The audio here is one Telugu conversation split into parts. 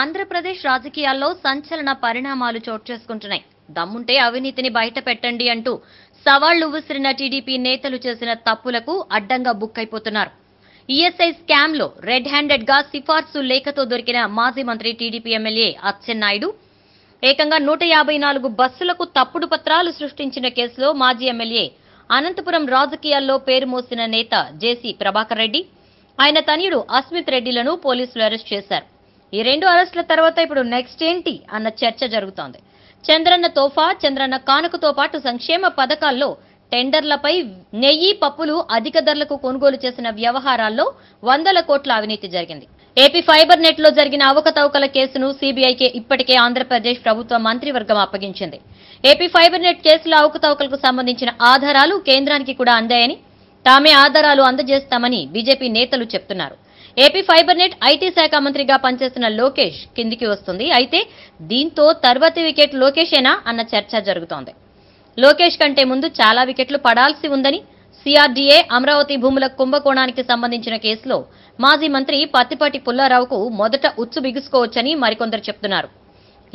ఆంధ్రప్రదేశ్ రాజకీయాల్లో సంచలన పరిణామాలు చోటు చేసుకుంటున్నాయి దమ్ముంటే అవినీతిని బయట పెట్టండి అంటూ సవాళ్లు విసిరిన టీడీపీ నేతలు చేసిన తప్పులకు అడ్డంగా బుక్ అయిపోతున్నారు ఈఎస్ఐ స్కామ్ లో రెడ్ హ్యాండెడ్ గా సిఫార్సు లేఖతో దొరికిన మాజీ మంత్రి టీడీపీ ఎమ్మెల్యే అచ్చెన్నాయుడు ఏకంగా నూట యాభై నాలుగు బస్సులకు తప్పుడు పత్రాలు సృష్టించిన కేసులో మాజీ ఎమ్మెల్యే అనంతపురం రాజకీయాల్లో పేరు మోసిన నేత జేసీ ప్రభాకర్ రెడ్డి ఆయన తనయుడు అస్మిత్ రెడ్డిలను పోలీసులు అరెస్ట్ చేశారు ఈ రెండు అరెస్టుల తర్వాత ఇప్పుడు నెక్స్ట్ ఏంటి అన్న చర్చ జరుగుతోంది చంద్రన్న తోఫా చంద్రన్న కానుకతో పాటు సంక్షేమ పథకాల్లో టెండర్లపై నెయ్యి పప్పులు అధిక ధరలకు కొనుగోలు చేసిన వ్యవహారాల్లో వందల కోట్ల అవినీతి జరిగింది ఏపీ ఫైబర్ నెట్ లో జరిగిన అవకతవకల కేసును సీబీఐకి ఇప్పటికే ఆంధ్రప్రదేశ్ ప్రభుత్వ మంత్రివర్గం అప్పగించింది ఏపీ ఫైబర్ నెట్ కేసుల అవకతవకలకు సంబంధించిన ఆధారాలు కేంద్రానికి కూడా అందాయని తామే ఆధారాలు అందజేస్తామని బీజేపీ నేతలు చెప్తున్నారు ఏపీ ఫైబర్ నెట్ ఐటీ శాఖ మంత్రిగా పనిచేస్తున్న లోకేష్ కిందికి వస్తుంది అయితే దీంతో తర్వాతి వికెట్ లోకేషేనా అన్న చర్చ జరుగుతోంది లోకేష్ కంటే ముందు చాలా వికెట్లు పడాల్సి ఉందని సిఆర్డీఏ అమరావతి భూముల కుంభకోణానికి సంబంధించిన కేసులో మాజీ మంత్రి పత్తిపాటి పుల్లారావుకు మొదట ఉచ్చు బిగుసుకోవచ్చని మరికొందరు చెప్తున్నారు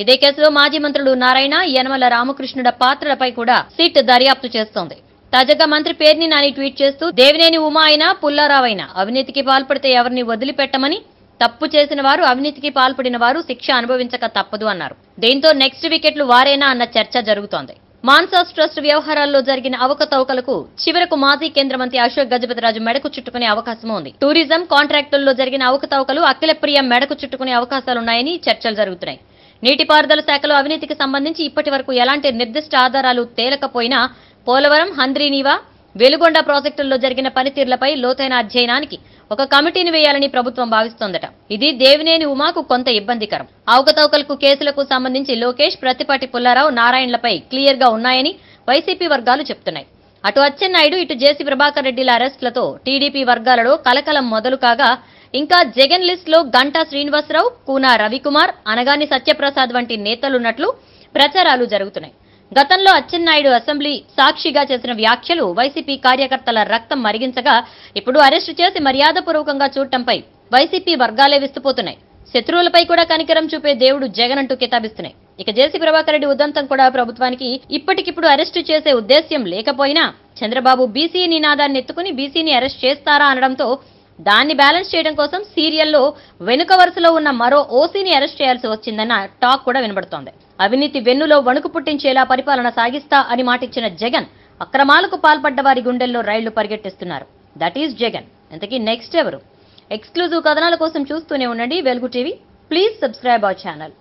ఇదే కేసులో మాజీ మంత్రులు నారాయణ యనమల రామకృష్ణుడ పాత్రలపై కూడా సిట్ దర్యాప్తు చేస్తోంది తాజాగా మంత్రి పేర్ని నాని ట్వీట్ చేస్తూ దేవినేని ఉమా అయినా పుల్లారావైనా అవినీతికి పాల్పడితే ఎవరిని వదిలిపెట్టమని తప్పు చేసిన వారు అవినీతికి పాల్పడిన వారు శిక్ష అనుభవించక తప్పదు అన్నారు దీంతో నెక్స్ట్ వికెట్లు వారేనా అన్న చర్చ జరుగుతోంది మాన్సాస్ ట్రస్ట్ వ్యవహారాల్లో జరిగిన అవకతవకలకు చివరకు మాజీ కేంద్ర మంత్రి అశోక్ గజపతిరాజు మెడకు చుట్టుకునే అవకాశం ఉంది టూరిజం కాంట్రాక్టుల్లో జరిగిన అవకతవకలు అఖిలప్రియ మెడకు చుట్టుకునే అవకాశాలున్నాయని చర్చలు జరుగుతున్నాయి నీటిపారుదల శాఖలో అవినీతికి సంబంధించి ఇప్పటి వరకు ఎలాంటి నిర్దిష్ట ఆధారాలు తేలకపోయినా పోలవరం హంద్రీనీవా వెలుగొండ ప్రాజెక్టుల్లో జరిగిన పనితీరులపై లోతైన అధ్యయనానికి ఒక కమిటీని వేయాలని ప్రభుత్వం భావిస్తోందట ఇది దేవినేని ఉమాకు కొంత ఇబ్బందికరం అవకతవకలకు కేసులకు సంబంధించి లోకేష్ ప్రతిపాటి పుల్లారావు నారాయణలపై క్లియర్ గా ఉన్నాయని వైసీపీ వర్గాలు చెప్తున్నాయి అటు అచ్చెన్నాయుడు ఇటు జేసీ ప్రభాకర్ రెడ్డిల అరెస్టులతో టీడీపీ వర్గాలలో కలకలం మొదలు కాగా ఇంకా జగన్ లిస్ట్ లో గంటా శ్రీనివాసరావు కూనా రవికుమార్ అనగాని సత్యప్రసాద్ వంటి నేతలున్నట్లు ప్రచారాలు జరుగుతున్నాయి గతంలో అచ్చెన్నాయుడు అసెంబ్లీ సాక్షిగా చేసిన వ్యాఖ్యలు వైసీపీ కార్యకర్తల రక్తం మరిగించగా ఇప్పుడు అరెస్టు చేసి మర్యాదపూర్వకంగా చూడటంపై వైసీపీ వర్గాలే విస్తుపోతున్నాయి శత్రువులపై కూడా కనికరం చూపే దేవుడు జగన్ అంటూ కితాబిస్తున్నాయి ఇక జేసీ ప్రభాకర్ రెడ్డి ఉదంతం కూడా ప్రభుత్వానికి ఇప్పటికిప్పుడు అరెస్టు చేసే ఉద్దేశ్యం లేకపోయినా చంద్రబాబు బీసీ నినాదాన్ని ఎత్తుకుని బీసీని అరెస్ట్ చేస్తారా అనడంతో దాన్ని బ్యాలెన్స్ చేయడం కోసం సీరియల్లో వెనుక వరుసలో ఉన్న మరో ఓసీని అరెస్ట్ చేయాల్సి వచ్చిందన్న టాక్ కూడా వినబడుతోంది అవినీతి వెన్నులో వణుకు పుట్టించేలా పరిపాలన సాగిస్తా అని మాటిచ్చిన జగన్ అక్రమాలకు పాల్పడ్డ వారి గుండెల్లో రైళ్లు పరిగెట్టిస్తున్నారు దట్ ఈజ్ జగన్ ఇంతకీ నెక్స్ట్ ఎవరు ఎక్స్క్లూజివ్ కథనాల కోసం చూస్తూనే ఉండండి Velugu TV please subscribe our channel